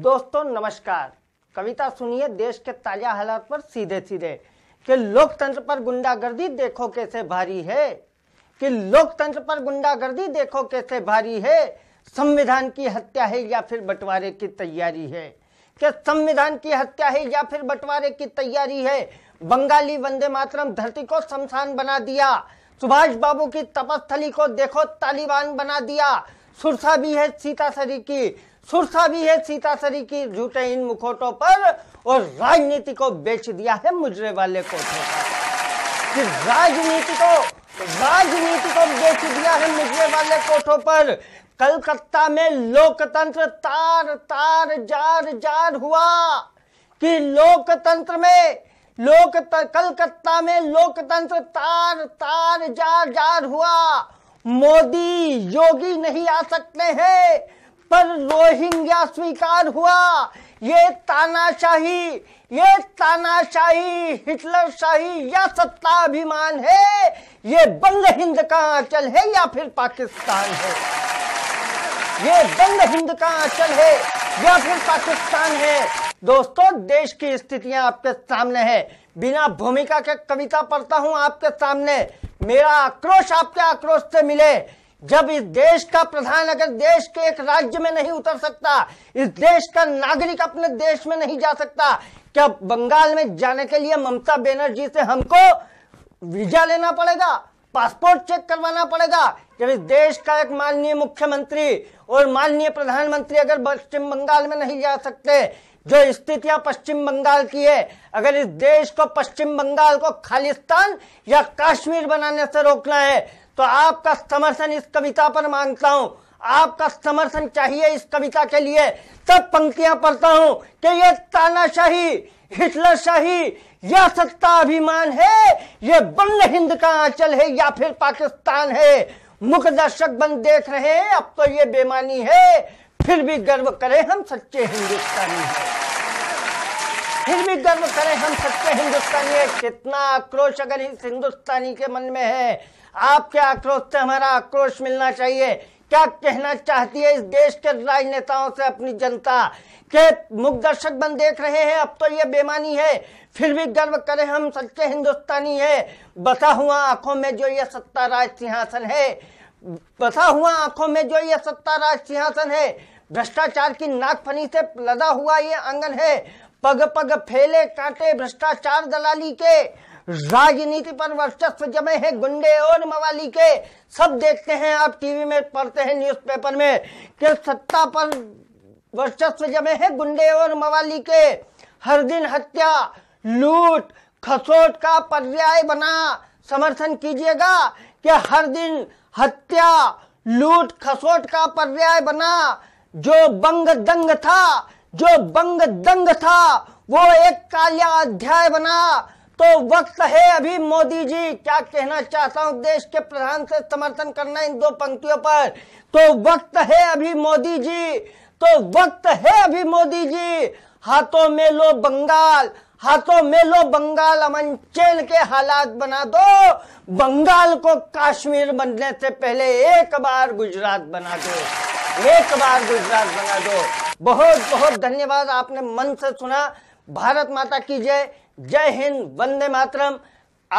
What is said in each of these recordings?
दोस्तों नमस्कार कविता सुनिए देश के ताजा हालात पर सीधे सीधे कि लोकतंत्र पर गुंडागर्दी देखो कैसे भारी है कि लोकतंत्र पर गुंडागर्दी देखो कैसे भारी है संविधान की हत्या है या फिर बंटवारे की तैयारी है कि संविधान की हत्या है या फिर बंटवारे की तैयारी है बंगाली वंदे मातरम धरती को शमशान बना दिया सुभाष बाबू की तपस्थली को देखो तालिबान बना दिया सुरसा भी है सीता सरी की सुरसा भी है सीता सरी की झूठे इन मुखोटों पर और राजनीति को बेच दिया है मुजरे वाले कोठों पर राजनीति को राजनीति को बेच दिया है मुजरे वाले कोठों पर कलकत्ता में लोकतंत्र तार तार जार जार हुआ कि लोकतंत्र में लोक कलकत्ता में लोकतंत्र तार तार जार जार हुआ मोदी योगी नहीं आ सकते हैं पर रोहिंग्या स्वीकार हुआ ये तानाशाही ये तानाशाही हिटलर शाही या सत्ता अभिमान है ये बंद हिंद का आंचल है या फिर पाकिस्तान है ये बंद हिंद का आंचल है या फिर पाकिस्तान है दोस्तों देश की स्थितियां आपके सामने है बिना भूमिका के कविता पढ़ता हूं आपके सामने मेरा आक्रोश आपके आक्रोश से मिले जब इस देश का प्रधान अगर देश के एक राज्य में नहीं उतर सकता इस देश का नागरिक अपने देश में नहीं जा सकता क्या बंगाल में जाने के लिए ममता बनर्जी से हमको वीजा लेना पड़ेगा पासपोर्ट चेक करवाना पड़ेगा जब इस देश का एक माननीय मुख्यमंत्री और माननीय प्रधानमंत्री अगर पश्चिम बंगाल में नहीं जा सकते जो स्थितियां पश्चिम बंगाल की है अगर इस देश को पश्चिम बंगाल को खालिस्तान या कश्मीर बनाने से रोकना है तो आपका समर्थन इस कविता पर मांगता हूं आपका समर्थन चाहिए इस कविता के लिए तब पंक्तियां पढ़ता हूं कि ये तानाशाही हिटलर शाही यह सत्ता अभिमान है ये बंद हिंद का आंचल है या फिर पाकिस्तान है मुख दर्शक बंद देख रहे हैं अब तो ये बेमानी है फिर भी गर्व करें हम सच्चे हिंदुस्तानी हैं फिर भी गर्व करें हम सच्चे हिंदुस्तानी हैं कितना आक्रोश अगर इस हिंदुस्तानी के मन में है आपके आक्रोश से हमारा आक्रोश मिलना चाहिए क्या कहना चाहती है इस देश के राजनेताओं से अपनी जनता के मुख दर्शक बन देख रहे हैं अब तो ये बेमानी है फिर भी गर्व करें हम सच्चे हिंदुस्तानी है बसा हुआ आंखों में जो ये सत्ता राज सिंहासन है बसा हुआ आंखों में जो ये सत्ता राज सिंहासन है भ्रष्टाचार की नागफनी से लदा हुआ ये आंगन है पग पग फैले कांटे भ्रष्टाचार दलाली के राजनीति पर वर्चस्व जमे हैं गुंडे और मवाली के सब देखते हैं आप टीवी में पढ़ते हैं न्यूज़पेपर में कि सत्ता पर वर्चस्व जमे हैं गुंडे और मवाली के हर दिन हत्या लूट खसोट का पर्याय बना समर्थन कीजिएगा कि हर दिन हत्या लूट खसोट का पर्याय बना जो बंग दंग था जो बंग दंग था वो एक काल्या अध्याय बना तो वक्त है अभी मोदी जी क्या कहना चाहता हूँ देश के प्रधान से समर्थन करना इन दो पंक्तियों पर तो वक्त है अभी मोदी जी तो वक्त है अभी मोदी जी हाथों में लो बंगाल हाथों में लो बंगाल अमन चैन के हालात बना दो बंगाल को कश्मीर बनने से पहले एक बार गुजरात बना दो एक बार गुजरात बना दो बहुत बहुत धन्यवाद आपने मन से सुना भारत माता की जय जय हिंद वंदे मातरम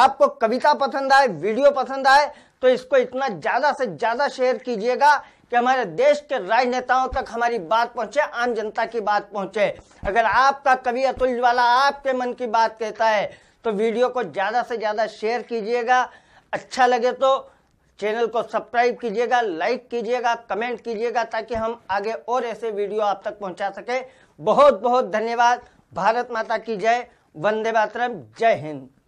आपको कविता पसंद आए वीडियो पसंद आए तो इसको इतना ज़्यादा से ज़्यादा शेयर कीजिएगा कि हमारे देश के राजनेताओं तक हमारी बात पहुंचे आम जनता की बात पहुंचे अगर आपका कवि अतुल ज्वाला आपके मन की बात कहता है तो वीडियो को ज़्यादा से ज़्यादा शेयर कीजिएगा अच्छा लगे तो चैनल को सब्सक्राइब कीजिएगा लाइक कीजिएगा कमेंट कीजिएगा ताकि हम आगे और ऐसे वीडियो आप तक पहुंचा सकें बहुत बहुत धन्यवाद भारत माता की जय वंदे मातरम जय हिंद